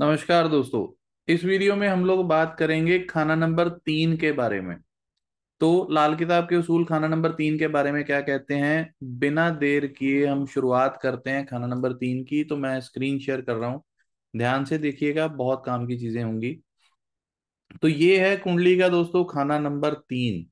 नमस्कार दोस्तों इस वीडियो में हम लोग बात करेंगे खाना नंबर तीन के बारे में तो लाल किताब के उसूल खाना नंबर तीन के बारे में क्या कहते हैं बिना देर किए हम शुरुआत करते हैं खाना नंबर तीन की तो मैं स्क्रीन शेयर कर रहा हूं ध्यान से देखिएगा बहुत काम की चीजें होंगी तो ये है कुंडली का दोस्तों खाना नंबर तीन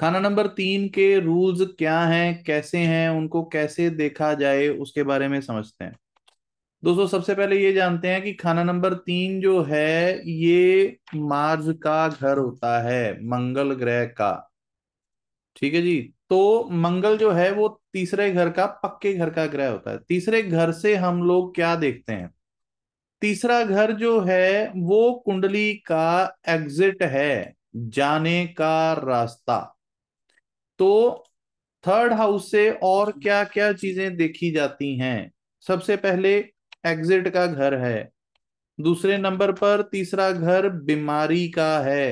खाना नंबर तीन के रूल्स क्या हैं कैसे हैं उनको कैसे देखा जाए उसके बारे में समझते हैं दोस्तों सबसे पहले ये जानते हैं कि खाना नंबर तीन जो है ये मार्स का घर होता है मंगल ग्रह का ठीक है जी तो मंगल जो है वो तीसरे घर का पक्के घर का ग्रह होता है तीसरे घर से हम लोग क्या देखते हैं तीसरा घर जो है वो कुंडली का एग्जिट है जाने का रास्ता तो थर्ड हाउस से और क्या क्या चीजें देखी जाती हैं सबसे पहले एग्जिट का घर है दूसरे नंबर पर तीसरा घर बीमारी का है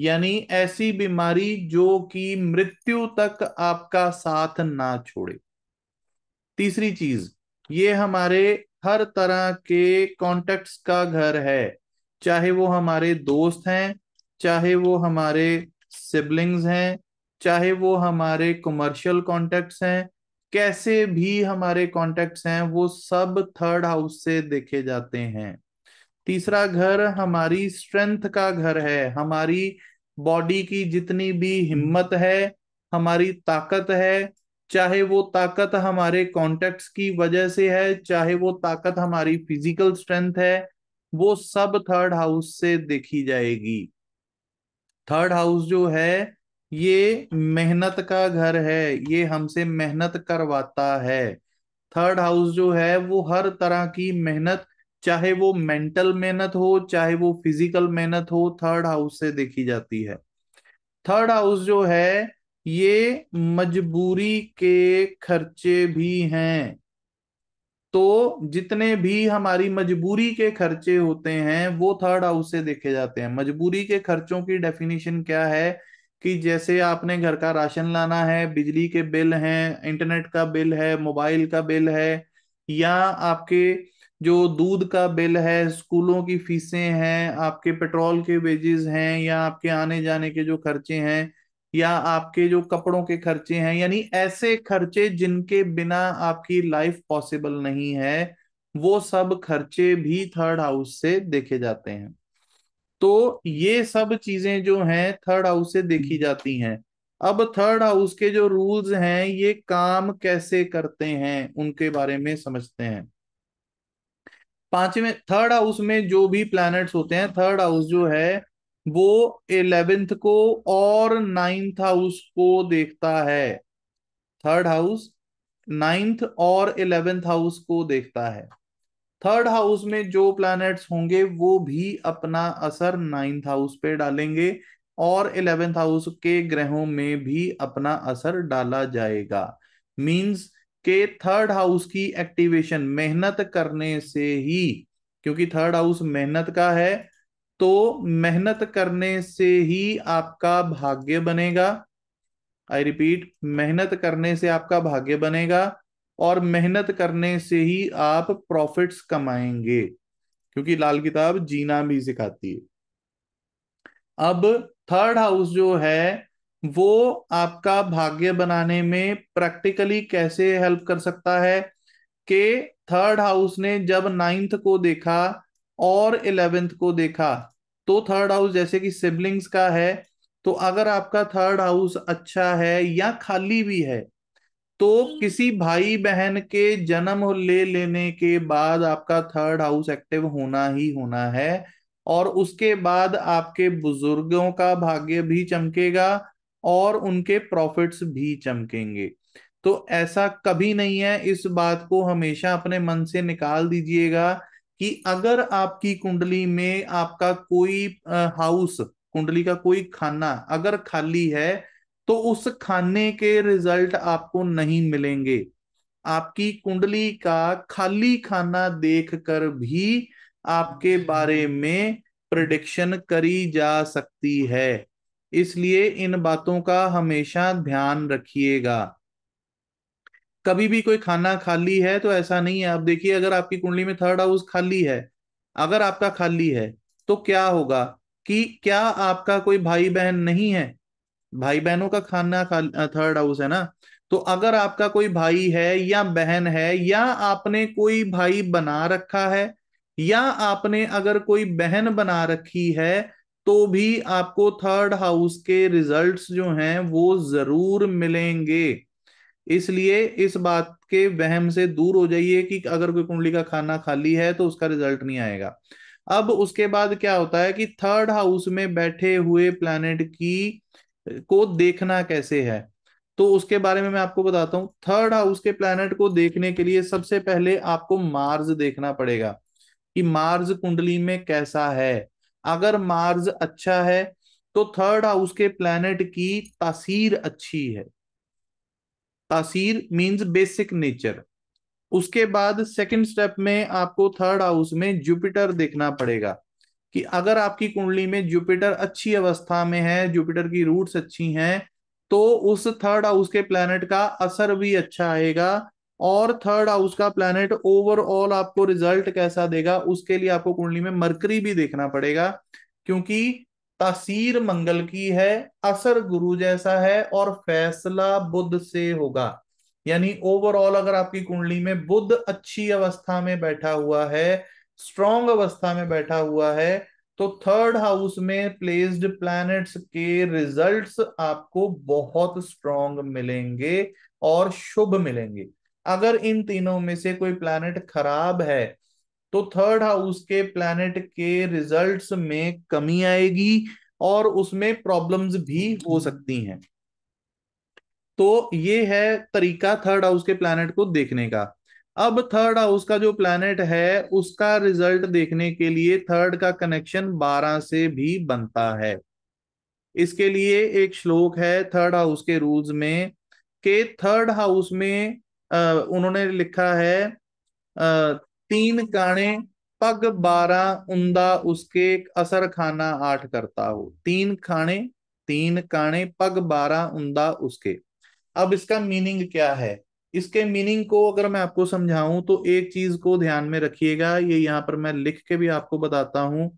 यानी ऐसी बीमारी जो कि मृत्यु तक आपका साथ ना छोड़े तीसरी चीज ये हमारे हर तरह के कॉन्टेक्ट्स का घर है चाहे वो हमारे दोस्त हैं चाहे वो हमारे सिबलिंग्स हैं चाहे वो हमारे कमर्शियल कॉन्टेक्ट्स हैं कैसे भी हमारे कॉन्टेक्ट्स हैं वो सब थर्ड हाउस से देखे जाते हैं तीसरा घर हमारी स्ट्रेंथ का घर है हमारी बॉडी की जितनी भी हिम्मत है हमारी ताकत है चाहे वो ताकत हमारे कॉन्टेक्ट्स की वजह से है चाहे वो ताकत हमारी फिजिकल स्ट्रेंथ है वो सब थर्ड हाउस से देखी जाएगी थर्ड हाउस जो है ये मेहनत का घर है ये हमसे मेहनत करवाता है थर्ड हाउस जो है वो हर तरह की मेहनत चाहे वो मेंटल मेहनत हो चाहे वो फिजिकल मेहनत हो थर्ड हाउस से देखी जाती है थर्ड हाउस जो है ये मजबूरी के खर्चे भी हैं तो जितने भी हमारी मजबूरी के खर्चे होते हैं वो थर्ड हाउस से देखे जाते हैं मजबूरी के खर्चों की डेफिनेशन क्या है कि जैसे आपने घर का राशन लाना है बिजली के बिल हैं इंटरनेट का बिल है मोबाइल का बिल है या आपके जो दूध का बिल है स्कूलों की फीसें हैं आपके पेट्रोल के वेजेस हैं या आपके आने जाने के जो खर्चे हैं या आपके जो कपड़ों के खर्चे हैं यानी ऐसे खर्चे जिनके बिना आपकी लाइफ पॉसिबल नहीं है वो सब खर्चे भी थर्ड हाउस से देखे जाते हैं तो ये सब चीजें जो हैं थर्ड हाउस से देखी हम्म। जाती हैं अब थर्ड हाउस के जो रूल्स हैं ये काम कैसे करते हैं उनके बारे में समझते हैं पांचवें थर्ड हाउस में जो भी प्लैनेट्स होते हैं थर्ड हाउस जो है वो इलेवेंथ को और नाइन्थ हाउस को देखता है थर्ड हाउस नाइन्थ और इलेवेंथ हाउस को देखता है थर्ड हाउस में जो प्लैनेट्स होंगे वो भी अपना असर नाइन्थ हाउस पे डालेंगे और इलेवेंथ हाउस के ग्रहों में भी अपना असर डाला जाएगा मींस के थर्ड हाउस की एक्टिवेशन मेहनत करने से ही क्योंकि थर्ड हाउस मेहनत का है तो मेहनत करने से ही आपका भाग्य बनेगा आई रिपीट मेहनत करने से आपका भाग्य बनेगा और मेहनत करने से ही आप प्रॉफिट्स कमाएंगे क्योंकि लाल किताब जीना भी सिखाती है अब थर्ड हाउस जो है वो आपका भाग्य बनाने में प्रैक्टिकली कैसे हेल्प कर सकता है कि थर्ड हाउस ने जब नाइन्थ को देखा और इलेवेंथ को देखा तो थर्ड हाउस जैसे कि सिबलिंग्स का है तो अगर आपका थर्ड हाउस अच्छा है या खाली भी है तो हम्म। किसी भाई बहन के जन्म ले लेने के बाद आपका थर्ड हाउस एक्टिव होना ही होना है और उसके बाद आपके बुजुर्गों का भाग्य भी चमकेगा और उनके प्रॉफिट्स भी चमकेंगे तो ऐसा कभी नहीं है इस बात को हमेशा अपने मन से निकाल दीजिएगा कि अगर आपकी कुंडली में आपका कोई हाउस कुंडली का कोई खाना अगर खाली है तो उस खाने के रिजल्ट आपको नहीं मिलेंगे आपकी कुंडली का खाली खाना देखकर भी आपके हम्म। बारे में प्रडिक्शन करी जा सकती है इसलिए इन बातों का हमेशा ध्यान रखिएगा कभी भी कोई खाना खाली है तो ऐसा नहीं है आप देखिए अगर आपकी कुंडली में थर्ड हाउस खाली है अगर आपका खाली है तो क्या होगा कि क्या आपका कोई भाई बहन नहीं है भाई बहनों का खाना खा, थर्ड हाउस है ना तो अगर आपका कोई भाई है या बहन है या आपने कोई भाई बना रखा है या आपने अगर कोई बहन बना रखी है तो भी आपको थर्ड हाउस के रिजल्ट्स जो हैं वो जरूर मिलेंगे इसलिए इस बात के वहम से दूर हो जाइए कि अगर कोई कुंडली का खाना खाली है तो उसका रिजल्ट नहीं आएगा अब उसके बाद क्या होता है कि थर्ड हाउस में बैठे हुए प्लैनेट की को देखना कैसे है तो उसके बारे में मैं आपको बताता हूँ थर्ड हाउस के प्लैनेट को देखने के लिए सबसे पहले आपको मार्स देखना पड़ेगा कि मार्स कुंडली में कैसा है अगर मार्स अच्छा है तो थर्ड हाउस के प्लैनेट की तासीर अच्छी है तासीर मींस बेसिक नेचर उसके बाद सेकंड स्टेप में आपको थर्ड हाउस में जुपिटर देखना पड़ेगा कि अगर आपकी कुंडली में जुपिटर अच्छी अवस्था में है जुपिटर की रूट्स अच्छी हैं तो उस थर्ड हाउस के प्लैनेट का असर भी अच्छा आएगा और थर्ड हाउस का प्लैनेट ओवरऑल आपको रिजल्ट कैसा देगा उसके लिए आपको कुंडली में मरकरी भी देखना पड़ेगा क्योंकि तासीर मंगल की है असर गुरु जैसा है और फैसला बुद्ध से होगा यानी ओवरऑल अगर आपकी कुंडली में बुद्ध अच्छी अवस्था में बैठा हुआ है स्ट्रॉन्ग अवस्था में बैठा हुआ है तो थर्ड हाउस में प्लेस्ड प्लैनेट्स के रिजल्ट्स आपको बहुत स्ट्रॉन्ग मिलेंगे और शुभ मिलेंगे अगर इन तीनों में से कोई प्लैनेट खराब है तो थर्ड हाउस के प्लैनेट के रिजल्ट्स में कमी आएगी और उसमें प्रॉब्लम्स भी हो सकती हैं तो ये है तरीका थर्ड हाउस के प्लैनेट को देखने का अब थर्ड हाउस का जो प्लैनेट है उसका रिजल्ट देखने के लिए थर्ड का कनेक्शन बारह से भी बनता है इसके लिए एक श्लोक है थर्ड हाउस के रूल्स में के थर्ड हाउस में आ, उन्होंने लिखा है आ, तीन काणे पग बारह उमदा उसके असर खाना आठ करता हो तीन खाने तीन काणे पग बारह उमदा उसके अब इसका मीनिंग क्या है इसके मीनिंग को अगर मैं आपको समझाऊं तो एक चीज को ध्यान में रखिएगा ये यहाँ पर मैं लिख के भी आपको बताता हूं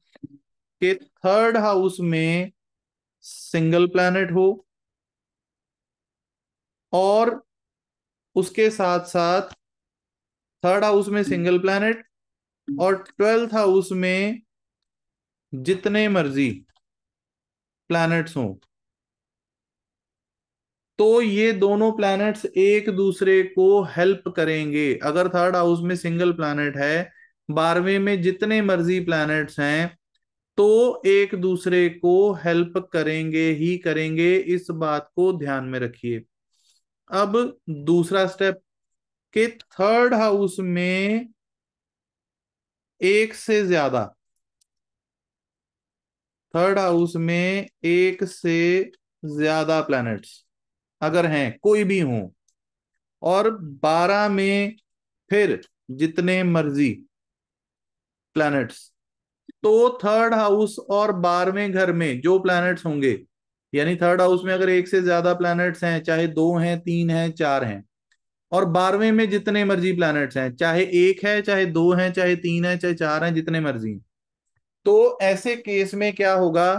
कि थर्ड हाउस में सिंगल प्लैनेट हो और उसके साथ साथ थर्ड हाउस में सिंगल प्लैनेट और ट्वेल्थ हाउस में जितने मर्जी प्लैनेट्स हों तो ये दोनों प्लैनेट्स एक दूसरे को हेल्प करेंगे अगर थर्ड हाउस में सिंगल प्लैनेट है बारहवें में जितने मर्जी प्लैनेट्स हैं तो एक दूसरे को हेल्प करेंगे ही करेंगे इस बात को ध्यान में रखिए अब दूसरा स्टेप कि थर्ड हाउस में एक से ज्यादा थर्ड हाउस में एक से ज्यादा प्लैनेट्स अगर हैं कोई भी हो और बारह में फिर जितने मर्जी प्लैनेट्स तो थर्ड हाउस और बारहवें घर में जो प्लैनेट्स होंगे यानी थर्ड हाउस में अगर एक से ज्यादा प्लैनेट्स हैं चाहे दो हैं तीन हैं चार हैं और बारहवें में जितने मर्जी प्लैनेट्स हैं चाहे एक है चाहे दो हैं चाहे तीन है चाहे चार हैं जितने मर्जी तो ऐसे केस में क्या होगा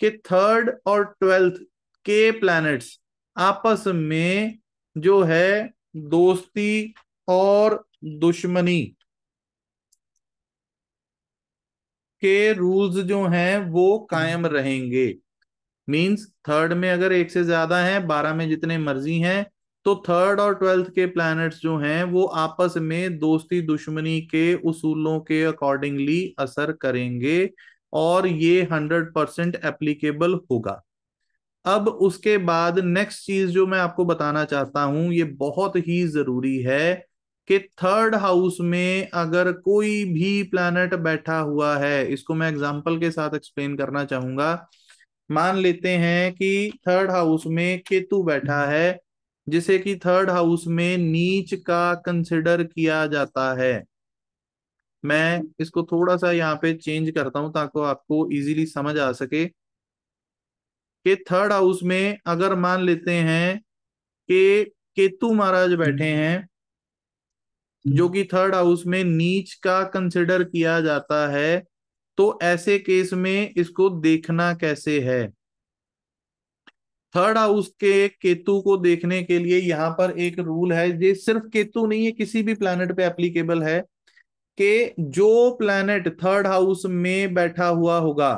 कि थर्ड और ट्वेल्थ के प्लैनेट्स आपस में जो है दोस्ती और दुश्मनी के रूल्स जो हैं वो कायम हम्म। रहेंगे मींस थर्ड में अगर एक से ज्यादा है बारह में जितने मर्जी हैं तो थर्ड और ट्वेल्थ के प्लैनेट्स जो हैं वो आपस में दोस्ती दुश्मनी के उसूलों के अकॉर्डिंगली असर करेंगे और ये हंड्रेड परसेंट एप्लीकेबल होगा अब उसके बाद नेक्स्ट चीज जो मैं आपको बताना चाहता हूं ये बहुत ही जरूरी है कि थर्ड हाउस में अगर कोई भी प्लानट बैठा हुआ है इसको मैं एग्जांपल के साथ एक्सप्लेन करना चाहूंगा मान लेते हैं कि थर्ड हाउस में केतु बैठा है जिसे कि थर्ड हाउस में नीच का कंसिडर किया जाता है मैं इसको थोड़ा सा यहाँ पे चेंज करता हूं ताकि आपको इजीली समझ आ सके कि थर्ड हाउस में अगर मान लेते हैं कि केतु महाराज बैठे हम्म। हैं जो कि थर्ड हाउस में नीच का कंसिडर किया जाता है तो ऐसे केस में इसको देखना कैसे है थर्ड हाउस के केतु को देखने के लिए यहां पर एक रूल है ये सिर्फ केतु नहीं है किसी भी प्लैनेट पे एप्लीकेबल है कि जो प्लैनेट थर्ड हाउस में बैठा हुआ होगा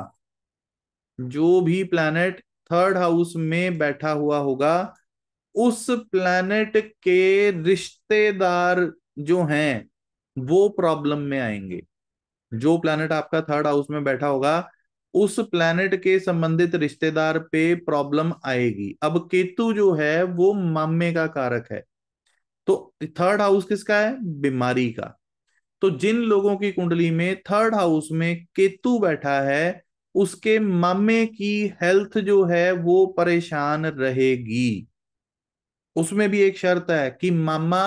जो भी प्लैनेट थर्ड हाउस में बैठा हुआ होगा उस प्लैनेट के रिश्तेदार जो हैं वो प्रॉब्लम में आएंगे जो प्लैनेट आपका थर्ड हाउस में बैठा होगा उस प्लैनेट के संबंधित रिश्तेदार पे प्रॉब्लम आएगी अब केतु जो है वो मामे का कारक है तो थर्ड हाउस किसका है बीमारी का तो जिन लोगों की कुंडली में थर्ड हाउस में केतु बैठा है उसके मामे की हेल्थ जो है वो परेशान रहेगी उसमें भी एक शर्त है कि मामा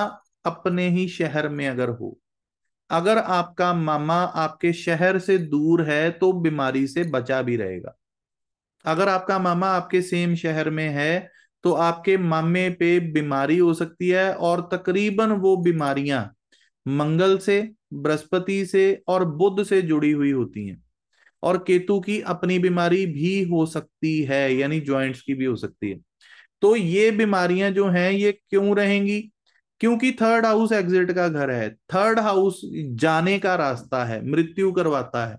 अपने ही शहर में अगर हो अगर आपका मामा आपके शहर से दूर है तो बीमारी से बचा भी रहेगा अगर आपका मामा आपके सेम शहर में है तो आपके मामे पे बीमारी हो सकती है और तकरीबन वो बीमारियां मंगल से बृहस्पति से और बुद्ध से जुड़ी हुई होती हैं और केतु की अपनी बीमारी भी हो सकती है यानी ज्वाइंट्स की भी हो सकती है तो ये बीमारियां जो हैं ये क्यों रहेंगी क्योंकि थर्ड हाउस एग्जिट का घर है थर्ड हाउस जाने का रास्ता है मृत्यु करवाता है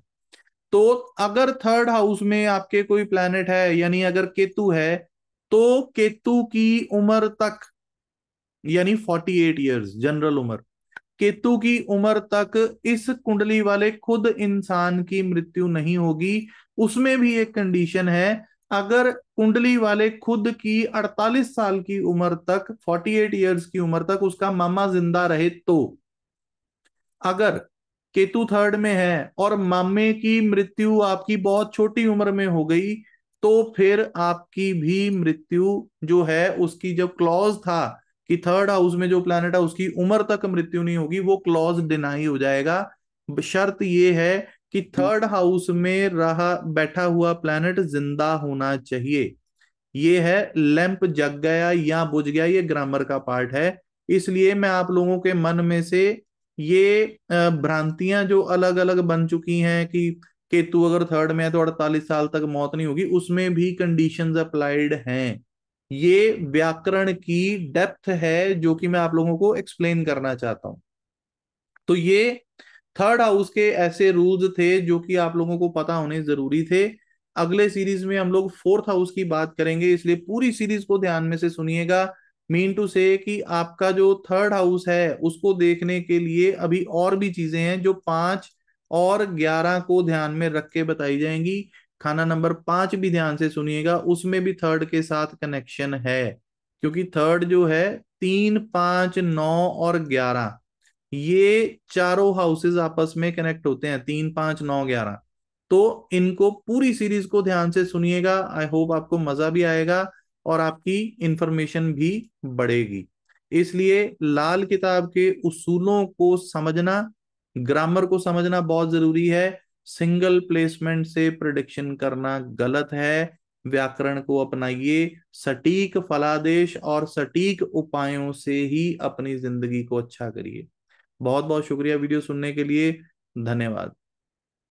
तो अगर थर्ड हाउस में आपके कोई प्लेनेट है यानी अगर केतु है तो केतु की उम्र तक यानी 48 इयर्स जनरल उम्र केतु की उम्र तक इस कुंडली वाले खुद इंसान की मृत्यु नहीं होगी उसमें भी एक कंडीशन है अगर कुंडली वाले खुद की 48 साल की उम्र तक 48 इयर्स की उम्र तक उसका मामा जिंदा रहे तो अगर केतु थर्ड में है और मामे की मृत्यु आपकी बहुत छोटी उम्र में हो गई तो फिर आपकी भी मृत्यु जो है उसकी जो क्लॉज था कि थर्ड हाउस में जो प्लानट है उसकी उम्र तक मृत्यु नहीं होगी वो क्लॉज डिनाई हो जाएगा शर्त ये है कि थर्ड हाउस में रहा बैठा हुआ प्लानट जिंदा होना चाहिए ये है लैंप जग गया या बुझ गया ये ग्रामर का पार्ट है इसलिए मैं आप लोगों के मन में से ये भ्रांतियां जो अलग अलग बन चुकी हैं कि केतु अगर थर्ड में है तो अड़तालीस साल तक मौत नहीं होगी उसमें भी कंडीशन अप्लाइड हैं ये व्याकरण की डेप्थ है जो कि मैं आप लोगों को एक्सप्लेन करना चाहता हूं तो ये थर्ड हाउस के ऐसे रूल्स थे जो कि आप लोगों को पता होने जरूरी थे अगले सीरीज में हम लोग फोर्थ हाउस की बात करेंगे इसलिए पूरी सीरीज को ध्यान में से सुनिएगा मीन टू से कि आपका जो थर्ड हाउस है उसको देखने के लिए अभी और भी चीजें हैं जो पांच और ग्यारह को ध्यान में रख के बताई जाएंगी खाना नंबर पांच भी ध्यान से सुनिएगा उसमें भी थर्ड के साथ कनेक्शन है क्योंकि थर्ड जो है तीन पांच नौ और ग्यारह ये चारों हाउसेज आपस में कनेक्ट होते हैं तीन पांच नौ ग्यारह तो इनको पूरी सीरीज को ध्यान से सुनिएगा आई होप आपको मजा भी आएगा और आपकी इंफॉर्मेशन भी बढ़ेगी इसलिए लाल किताब के उसूलों को समझना ग्रामर को समझना बहुत जरूरी है सिंगल प्लेसमेंट से प्रडिक्शन करना गलत है व्याकरण को अपनाइए सटीक फलादेश और सटीक उपायों से ही अपनी जिंदगी को अच्छा करिए बहुत बहुत शुक्रिया वीडियो सुनने के लिए धन्यवाद